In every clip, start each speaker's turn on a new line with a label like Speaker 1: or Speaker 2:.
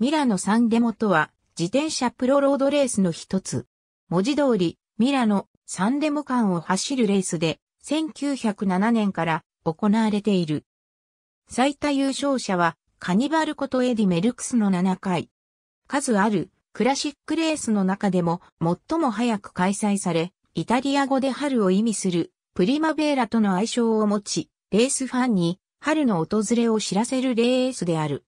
Speaker 1: ミラノ・サンデモとは、自転車プロロードレースの一つ。文字通り、ミラノ・サンデモ間を走るレースで、1907年から行われている。最多優勝者は、カニバルことエディ・メルクスの7回。数あるクラシックレースの中でも最も早く開催され、イタリア語で春を意味するプリマベーラとの愛称を持ち、レースファンに春の訪れを知らせるレースである。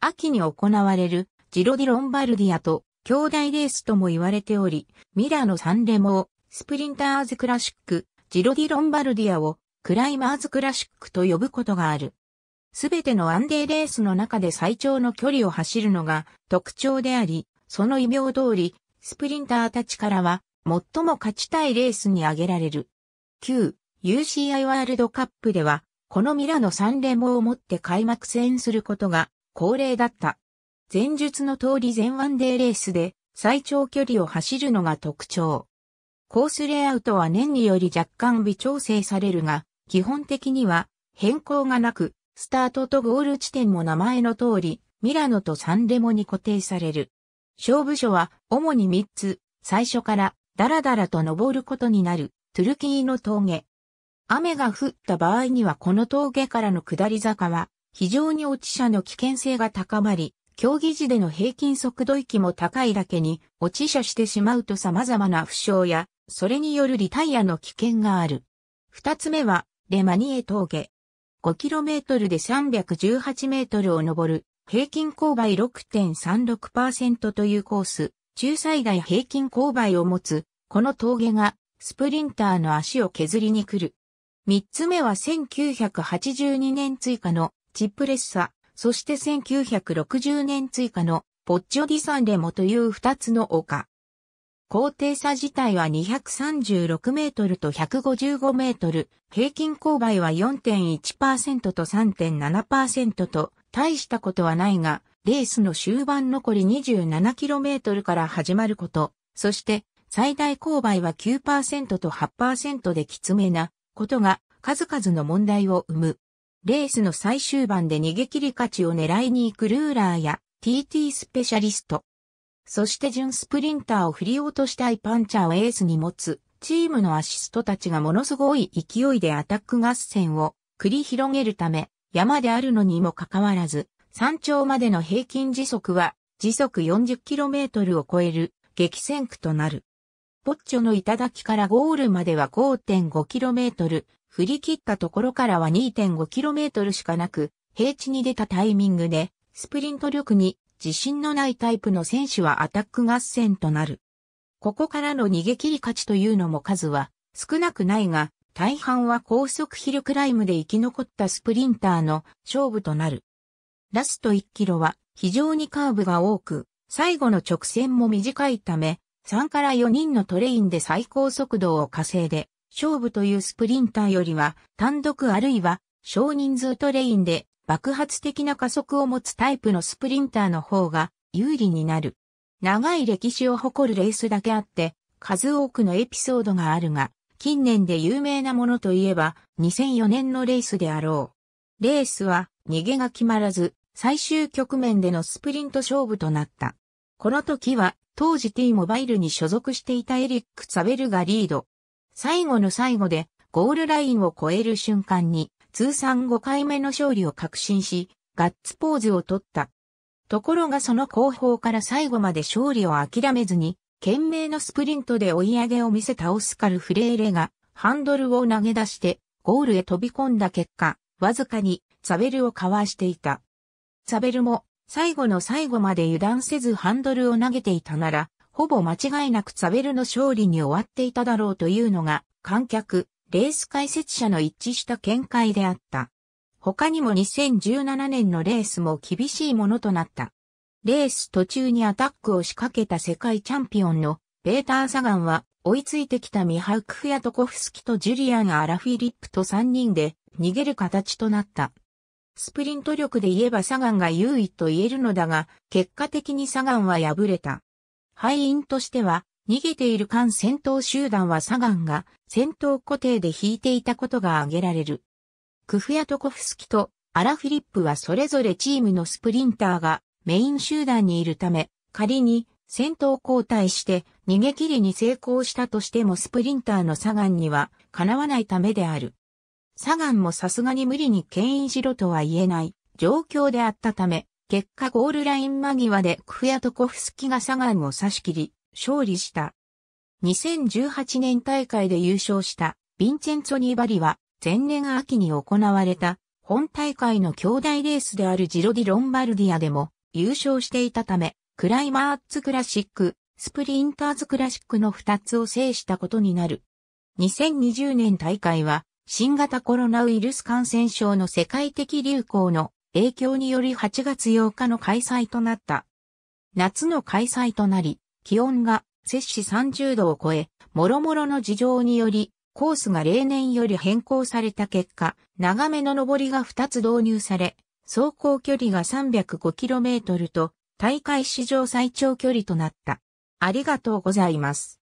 Speaker 1: 秋に行われるジロディ・ロンバルディアと兄弟レースとも言われており、ミラノ・サンレモをスプリンターズクラシック、ジロディ・ロンバルディアをクライマーズクラシックと呼ぶことがある。すべてのアンデーレースの中で最長の距離を走るのが特徴であり、その異名通り、スプリンターたちからは最も勝ちたいレースに挙げられる。旧 UCI ワールドカップでは、このミラノ・サンレモをもって開幕戦することが恒例だった。前述の通り全ワンデーレースで最長距離を走るのが特徴。コースレイアウトは年により若干微調整されるが、基本的には変更がなく、スタートとゴール地点も名前の通り、ミラノとサンレモに固定される。勝負所は主に3つ、最初からダラダラと登ることになる、トゥルキーの峠。雨が降った場合にはこの峠からの下り坂は非常に落ち車の危険性が高まり、競技時での平均速度域も高いだけに、落ち車してしまうと様々な負傷や、それによるリタイアの危険がある。二つ目は、レマニエ峠。5km で 318m を登る、平均勾配6.36%というコース、中最大平均勾配を持つ、この峠が、スプリンターの足を削りに来る。三つ目は1982年追加のチップレッサ、そして1960年追加のポッチョディサンレモという二つの丘。高低差自体は236メートルと155メートル、平均勾配は4.1%と3.7%と、大したことはないが、レースの終盤残り 27km から始まること、そして最大勾配は9%と8%できつめなことが数々の問題を生む。レースの最終盤で逃げ切り勝ちを狙いに行くルーラーや TT スペシャリスト。そして準スプリンターを振り落としたいパンチャーをエースに持つ、チームのアシストたちがものすごい勢いでアタック合戦を繰り広げるため、山であるのにもかかわらず、山頂までの平均時速は時速 40km を超える激戦区となる。ポッチョの頂からゴールまでは 5.5km、振り切ったところからは 2.5km しかなく、平地に出たタイミングで、スプリント力に自信のないタイプの選手はアタック合戦となる。ここからの逃げ切り勝ちというのも数は少なくないが、大半は高速ヒルクライムで生き残ったスプリンターの勝負となる。ラスト1キロは非常にカーブが多く、最後の直線も短いため、3から4人のトレインで最高速度を稼いで、勝負というスプリンターよりは、単独あるいは少人数トレインで爆発的な加速を持つタイプのスプリンターの方が有利になる。長い歴史を誇るレースだけあって、数多くのエピソードがあるが、近年で有名なものといえば、2004年のレースであろう。レースは、逃げが決まらず、最終局面でのスプリント勝負となった。この時は、当時 T モバイルに所属していたエリック・サベルがリード。最後の最後でゴールラインを超える瞬間に通算5回目の勝利を確信し、ガッツポーズを取った。ところがその後方から最後まで勝利を諦めずに、懸命のスプリントで追い上げを見せたオスカル・フレーレが、ハンドルを投げ出して、ゴールへ飛び込んだ結果、わずかに、サベルをかわしていた。サベルも、最後の最後まで油断せずハンドルを投げていたなら、ほぼ間違いなくツァベルの勝利に終わっていただろうというのが、観客、レース解説者の一致した見解であった。他にも2017年のレースも厳しいものとなった。レース途中にアタックを仕掛けた世界チャンピオンのベーター・サガンは追いついてきたミハウク・フヤトコフスキとジュリアン・アラフィリップと3人で逃げる形となった。スプリント力で言えばサガンが優位と言えるのだが、結果的にサガンは敗れた。敗因としては、逃げている艦戦闘集団はサガンが戦闘固定で引いていたことが挙げられる。クフヤトコフスキとアラフィリップはそれぞれチームのスプリンターがメイン集団にいるため、仮に戦闘交代して逃げ切りに成功したとしてもスプリンターのサガンには叶わないためである。サガンもさすがに無理に牽引しろとは言えない状況であったため、結果ゴールライン間際でクフヤトコフスキがサガンを差し切り、勝利した。2018年大会で優勝したヴィンチェンツォ・ニーバリは前年秋に行われた本大会の兄弟レースであるジロディ・ロンバルディアでも優勝していたため、クライマーズクラシック、スプリンターズクラシックの2つを制したことになる。2020年大会は新型コロナウイルス感染症の世界的流行の影響により8月8日の開催となった。夏の開催となり、気温が摂氏30度を超え、諸々の事情により、コースが例年より変更された結果、長めの上りが2つ導入され、走行距離が 305km と、大会史上最長距離となった。ありがとうございます。